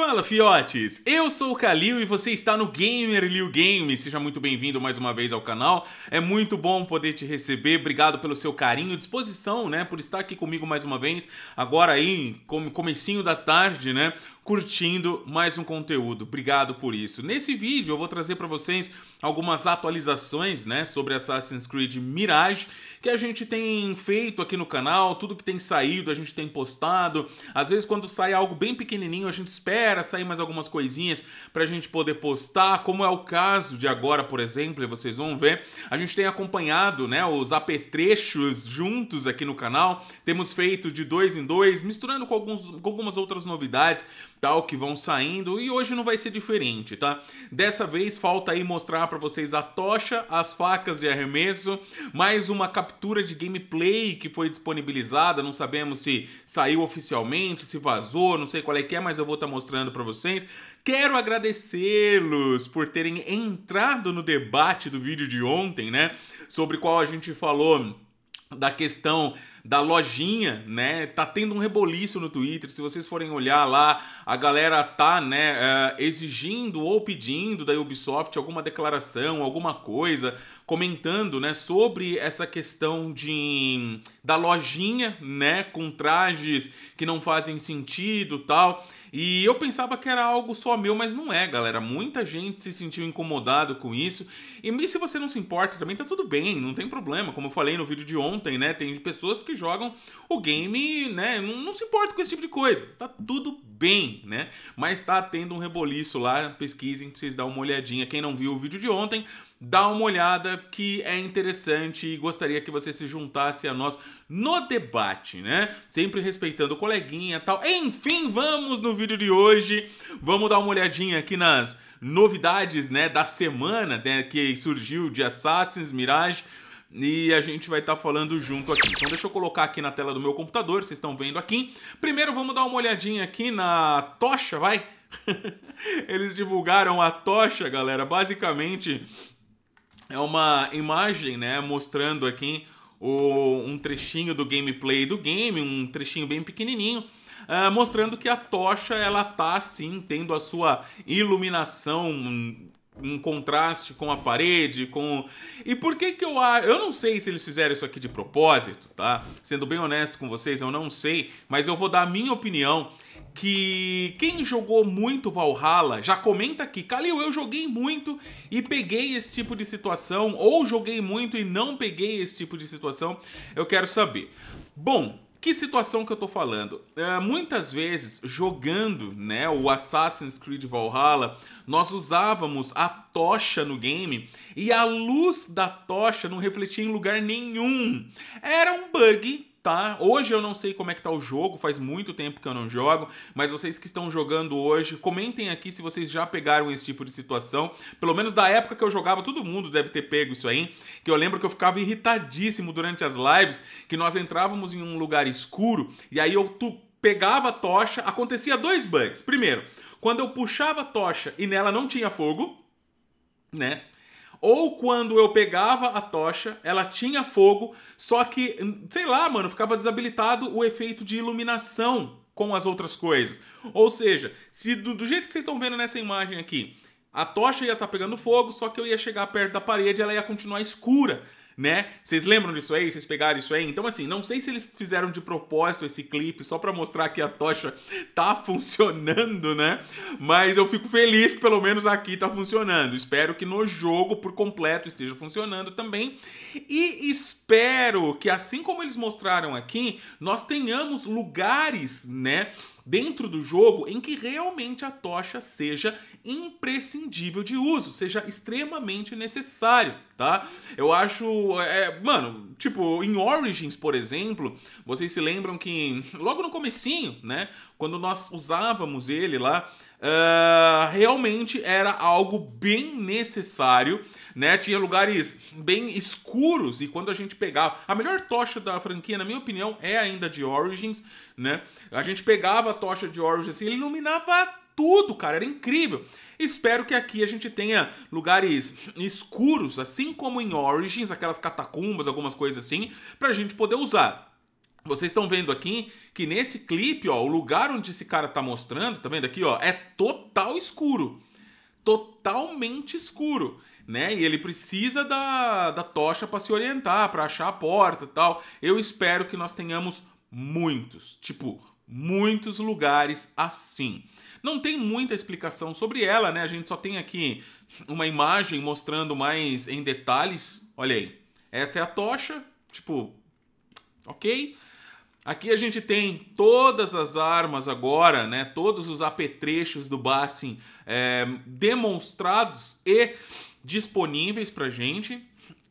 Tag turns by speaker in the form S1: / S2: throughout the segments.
S1: Fala, fiotes! Eu sou o Kalil e você está no Gamer Liu Game. Seja muito bem-vindo mais uma vez ao canal. É muito bom poder te receber. Obrigado pelo seu carinho, disposição, né, por estar aqui comigo mais uma vez. Agora aí, como comecinho da tarde, né, curtindo mais um conteúdo. Obrigado por isso. Nesse vídeo eu vou trazer para vocês algumas atualizações, né, sobre Assassin's Creed Mirage que a gente tem feito aqui no canal, tudo que tem saído, a gente tem postado. Às vezes, quando sai algo bem pequenininho, a gente espera sair mais algumas coisinhas para a gente poder postar, como é o caso de agora, por exemplo, e vocês vão ver. A gente tem acompanhado né, os apetrechos juntos aqui no canal, temos feito de dois em dois, misturando com, alguns, com algumas outras novidades tal que vão saindo e hoje não vai ser diferente, tá? Dessa vez falta aí mostrar para vocês a tocha, as facas de arremesso, mais uma cap captura de gameplay que foi disponibilizada, não sabemos se saiu oficialmente, se vazou, não sei qual é que é, mas eu vou estar tá mostrando para vocês. Quero agradecê-los por terem entrado no debate do vídeo de ontem, né? Sobre qual a gente falou da questão da lojinha, né? Tá tendo um reboliço no Twitter. Se vocês forem olhar lá, a galera tá, né, eh, exigindo ou pedindo da Ubisoft alguma declaração, alguma coisa, comentando, né, sobre essa questão de da lojinha, né, com trajes que não fazem sentido, tal. E eu pensava que era algo só meu, mas não é, galera. Muita gente se sentiu incomodado com isso. E se você não se importa também, tá tudo bem, não tem problema. Como eu falei no vídeo de ontem, né, tem pessoas que que jogam o game, né? Não, não se importa com esse tipo de coisa. Tá tudo bem, né? Mas tá tendo um reboliço lá, pesquisem vocês dá uma olhadinha. Quem não viu o vídeo de ontem, dá uma olhada que é interessante e gostaria que você se juntasse a nós no debate, né? Sempre respeitando o coleguinha e tal. Enfim, vamos no vídeo de hoje. Vamos dar uma olhadinha aqui nas novidades, né, da semana, né, que surgiu de Assassin's Mirage e a gente vai estar tá falando junto aqui. Então deixa eu colocar aqui na tela do meu computador, vocês estão vendo aqui. Primeiro vamos dar uma olhadinha aqui na tocha, vai? Eles divulgaram a tocha, galera. Basicamente é uma imagem, né, mostrando aqui o, um trechinho do gameplay do game, um trechinho bem pequenininho. Uh, mostrando que a tocha ela tá sim tendo a sua iluminação um contraste com a parede, com. E por que que eu acho. Eu não sei se eles fizeram isso aqui de propósito, tá? Sendo bem honesto com vocês, eu não sei, mas eu vou dar a minha opinião. Que quem jogou muito Valhalla já comenta aqui, Calil, eu joguei muito e peguei esse tipo de situação, ou joguei muito e não peguei esse tipo de situação, eu quero saber. Bom, que situação que eu tô falando? É, muitas vezes, jogando né, o Assassin's Creed Valhalla, nós usávamos a tocha no game e a luz da tocha não refletia em lugar nenhum. Era um bug tá. Hoje eu não sei como é que tá o jogo, faz muito tempo que eu não jogo, mas vocês que estão jogando hoje, comentem aqui se vocês já pegaram esse tipo de situação. Pelo menos da época que eu jogava, todo mundo deve ter pego isso aí. Que eu lembro que eu ficava irritadíssimo durante as lives, que nós entrávamos em um lugar escuro e aí eu pegava a tocha, acontecia dois bugs. Primeiro, quando eu puxava a tocha e nela não tinha fogo, né? Ou quando eu pegava a tocha, ela tinha fogo, só que, sei lá, mano, ficava desabilitado o efeito de iluminação com as outras coisas. Ou seja, se do, do jeito que vocês estão vendo nessa imagem aqui, a tocha ia estar tá pegando fogo, só que eu ia chegar perto da parede e ela ia continuar escura né? Vocês lembram disso aí? Vocês pegaram isso aí? Então, assim, não sei se eles fizeram de propósito esse clipe só para mostrar que a tocha tá funcionando, né? Mas eu fico feliz que pelo menos aqui tá funcionando. Espero que no jogo por completo esteja funcionando também. E espero que, assim como eles mostraram aqui, nós tenhamos lugares, né? dentro do jogo em que realmente a tocha seja imprescindível de uso, seja extremamente necessário, tá? Eu acho, é, mano, tipo em Origins, por exemplo, vocês se lembram que logo no comecinho, né, quando nós usávamos ele lá, uh, realmente era algo bem necessário né? Tinha lugares bem escuros e quando a gente pegava, a melhor tocha da franquia, na minha opinião, é ainda de Origins, né? A gente pegava a tocha de Origins assim, e iluminava tudo, cara, era incrível. Espero que aqui a gente tenha lugares escuros, assim como em Origins, aquelas catacumbas, algumas coisas assim, pra gente poder usar. Vocês estão vendo aqui que nesse clipe, ó, o lugar onde esse cara tá mostrando, tá vendo aqui, ó, é total escuro. Totalmente escuro né? E ele precisa da, da tocha para se orientar, para achar a porta e tal. Eu espero que nós tenhamos muitos, tipo, muitos lugares assim. Não tem muita explicação sobre ela, né? A gente só tem aqui uma imagem mostrando mais em detalhes. Olha aí. Essa é a tocha, tipo, ok? Aqui a gente tem todas as armas agora, né? Todos os apetrechos do Bassin é, eh, demonstrados e disponíveis para gente.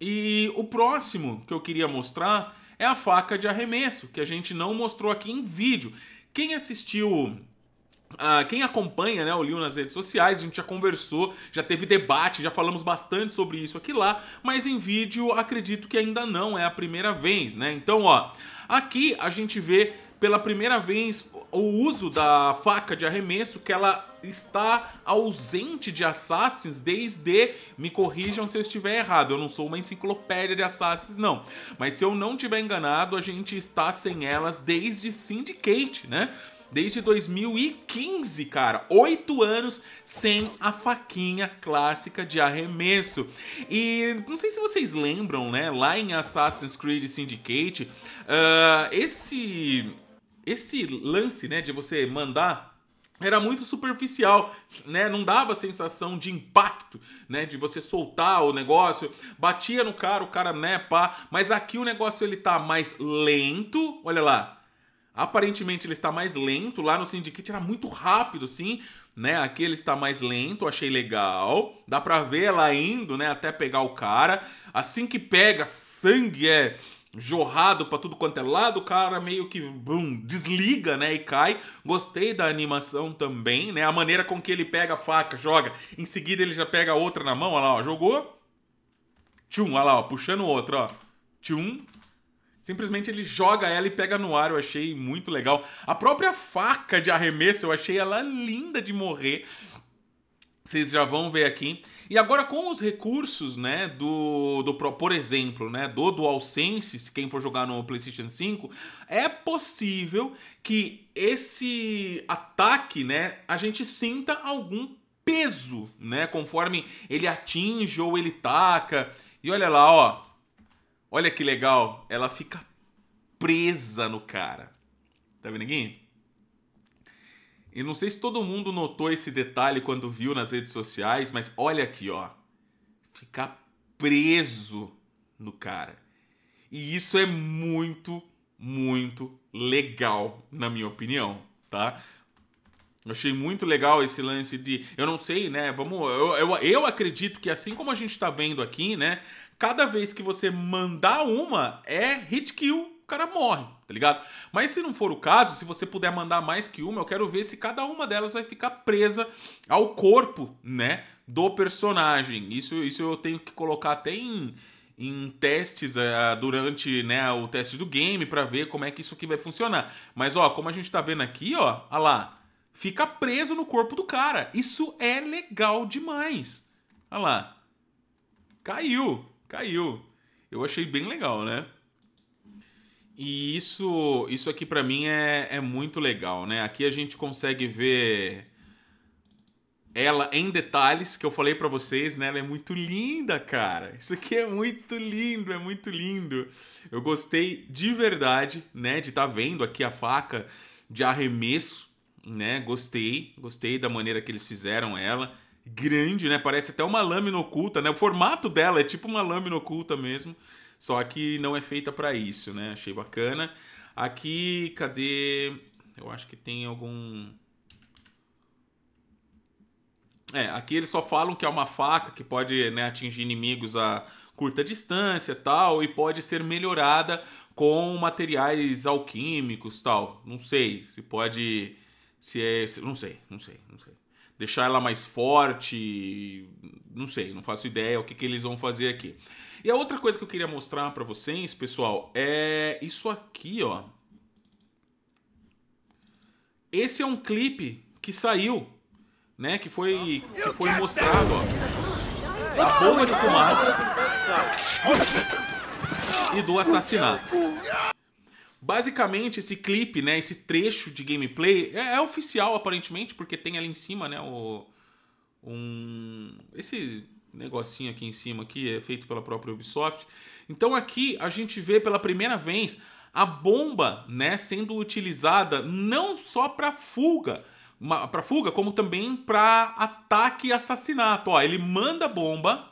S1: E o próximo que eu queria mostrar é a faca de arremesso, que a gente não mostrou aqui em vídeo. Quem assistiu Uh, quem acompanha né, o Liu nas redes sociais, a gente já conversou, já teve debate, já falamos bastante sobre isso aqui lá, mas em vídeo acredito que ainda não é a primeira vez, né? Então, ó, aqui a gente vê pela primeira vez o uso da faca de arremesso que ela está ausente de Assassins desde, me corrijam se eu estiver errado, eu não sou uma enciclopédia de Assassins não, mas se eu não estiver enganado, a gente está sem elas desde Syndicate, né? desde 2015, cara. Oito anos sem a faquinha clássica de arremesso. E não sei se vocês lembram, né? Lá em Assassin's Creed Syndicate, uh, esse esse lance, né, de você mandar era muito superficial, né? Não dava a sensação de impacto, né? De você soltar o negócio, batia no cara, o cara, né, pá. Mas aqui o negócio ele tá mais lento, olha lá. Aparentemente ele está mais lento, lá no Syndicate era muito rápido, sim, né? Aqui ele está mais lento, achei legal. Dá pra ver ela indo, né, até pegar o cara. Assim que pega, sangue é jorrado para tudo quanto é lado, o cara meio que desliga, né, e cai. Gostei da animação também, né? A maneira com que ele pega a faca, joga, em seguida ele já pega a outra na mão, olha lá, ó, jogou. Tchum, olha lá, ó, puxando outra, ó. Tchum. Simplesmente ele joga ela e pega no ar, eu achei muito legal. A própria faca de arremesso, eu achei ela linda de morrer. Vocês já vão ver aqui. E agora com os recursos, né, do, do por exemplo, né, do DualSense, se quem for jogar no PlayStation 5, é possível que esse ataque, né, a gente sinta algum peso, né, conforme ele atinge ou ele taca. E olha lá, ó. Olha que legal, ela fica presa no cara. Tá vendo, Guinho? E não sei se todo mundo notou esse detalhe quando viu nas redes sociais, mas olha aqui, ó. Ficar preso no cara. E isso é muito, muito legal, na minha opinião, tá? Eu achei muito legal esse lance de. Eu não sei, né? Vamos. Eu, eu, eu acredito que assim como a gente tá vendo aqui, né? Cada vez que você mandar uma, é hit kill o cara morre, tá ligado? Mas se não for o caso, se você puder mandar mais que uma, eu quero ver se cada uma delas vai ficar presa ao corpo, né, do personagem. Isso, isso eu tenho que colocar até em, em testes uh, durante né, o teste do game para ver como é que isso aqui vai funcionar. Mas ó, como a gente tá vendo aqui, ó, olha lá, fica preso no corpo do cara. Isso é legal demais. Olha lá. Caiu, caiu. Eu achei bem legal, né? E isso, isso aqui para mim é, é muito legal, né? Aqui a gente consegue ver ela em detalhes que eu falei para vocês, né? Ela é muito linda, cara. Isso aqui é muito lindo, é muito lindo. Eu gostei de verdade, né, de estar tá vendo aqui a faca de arremesso, né? Gostei, gostei da maneira que eles fizeram ela. Grande, né? Parece até uma lâmina oculta, né? O formato dela é tipo uma lâmina oculta mesmo. Só que não é feita para isso, né? Achei bacana. Aqui, cadê? Eu acho que tem algum. É, aqui eles só falam que é uma faca que pode né, atingir inimigos a curta distância tal, e pode ser melhorada com materiais alquímicos tal. Não sei se pode. Se é. Se, não sei, não sei, não sei deixar ela mais forte, não sei, não faço ideia o que, que eles vão fazer aqui. E a outra coisa que eu queria mostrar para vocês, pessoal, é isso aqui, ó. Esse é um clipe que saiu, né, que foi que foi mostrado, ó. Da bomba de fumaça e do assassinato. Basicamente, esse clipe, né, esse trecho de gameplay é, é oficial, aparentemente, porque tem ali em cima, né, o, um, esse negocinho aqui em cima aqui é feito pela própria Ubisoft. Então aqui a gente vê pela primeira vez a bomba, né, sendo utilizada não só para fuga, para fuga, como também para ataque e assassinato. Ó, ele manda a bomba,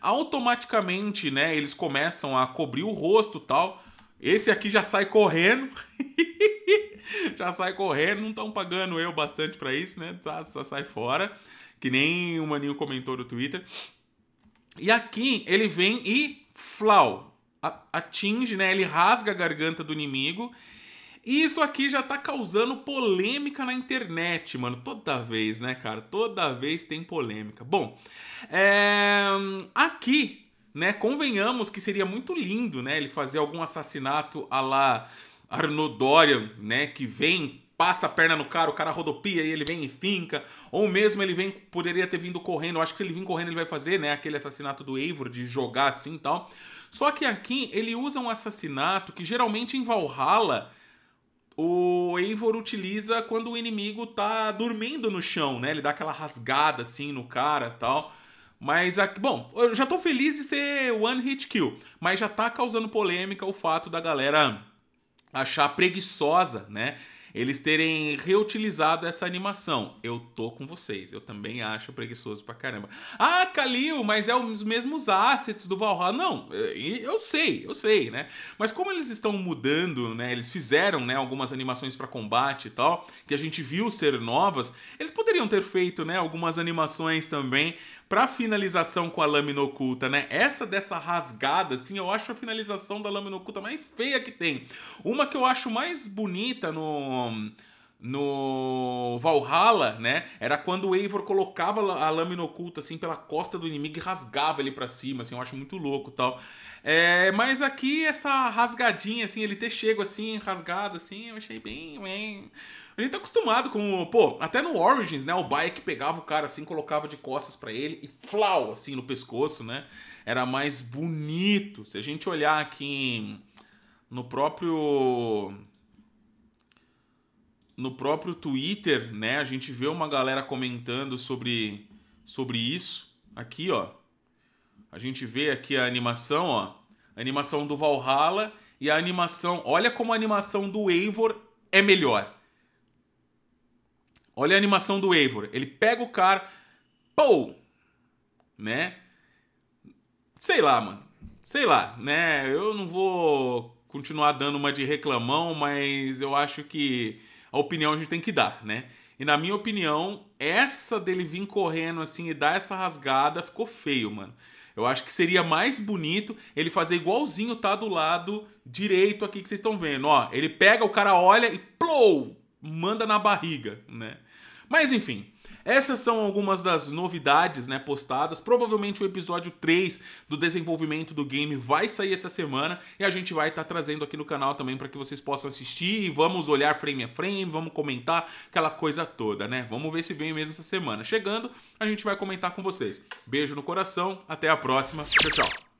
S1: automaticamente, né, eles começam a cobrir o rosto, tal. Esse aqui já sai correndo. já sai correndo. Não estão pagando eu bastante para isso, né? Só, tá, só sai fora. Que nem o Maninho comentou no Twitter. E aqui ele vem e flau. Atinge, né? Ele rasga a garganta do inimigo. E isso aqui já tá causando polêmica na internet, mano. Toda vez, né, cara? Toda vez tem polêmica. Bom, é... aqui né? Convenhamos que seria muito lindo, né? Ele fazer algum assassinato a la Arnaud né? Que vem, passa a perna no cara, o cara rodopia e ele vem e finca. Ou mesmo ele vem, poderia ter vindo correndo. Eu acho que se ele vir correndo ele vai fazer, né? Aquele assassinato do Eivor, de jogar assim e tal. Só que aqui ele usa um assassinato que geralmente em Valhalla o Eivor utiliza quando o inimigo tá dormindo no chão, né? Ele dá aquela rasgada assim no cara tal. Mas, bom, eu já tô feliz de ser One Hit Kill, mas já tá causando polêmica o fato da galera achar preguiçosa, né? Eles terem reutilizado essa animação. Eu tô com vocês. Eu também acho preguiçoso pra caramba. Ah, Kalil, mas é os mesmos assets do Valhalla. Não, eu sei, eu sei, né? Mas como eles estão mudando, né? Eles fizeram, né, algumas animações para combate e tal, que a gente viu ser novas, eles poderiam ter feito, né, algumas animações também pra finalização com a lâmina oculta, né? Essa dessa rasgada, assim, eu acho a finalização da lâmina oculta mais feia que tem. Uma que eu acho mais bonita no no Valhalla, né? Era quando o Eivor colocava a lâmina oculta assim pela costa do inimigo e rasgava ele para cima, assim, eu acho muito louco, tal. É, mas aqui essa rasgadinha, assim, ele ter chego assim, rasgado, assim, eu achei bem. bem... A gente tá acostumado com. Pô, até no Origins, né? O bike pegava o cara assim, colocava de costas para ele e flau, assim, no pescoço, né? Era mais bonito. Se a gente olhar aqui no próprio. No próprio Twitter, né? A gente vê uma galera comentando sobre, sobre isso. Aqui, ó. A gente vê aqui a animação, ó. A animação do Valhalla e a animação. Olha como a animação do Eivor é melhor. Olha a animação do Eivor. Ele pega o cara. Pou! Né? Sei lá, mano. Sei lá, né? Eu não vou continuar dando uma de reclamão, mas eu acho que a opinião a gente tem que dar, né? E na minha opinião, essa dele vir correndo assim e dar essa rasgada ficou feio, mano. Eu acho que seria mais bonito ele fazer igualzinho, tá do lado direito aqui que vocês estão vendo. Ó, ele pega, o cara olha e plou! Manda na barriga, né? Mas enfim, essas são algumas das novidades né, postadas. Provavelmente o episódio 3 do desenvolvimento do game vai sair essa semana e a gente vai estar tá trazendo aqui no canal também para que vocês possam assistir. Vamos olhar frame a frame, vamos comentar aquela coisa toda, né? Vamos ver se vem mesmo essa semana. Chegando, a gente vai comentar com vocês. Beijo no coração, até a próxima. Tchau, tchau.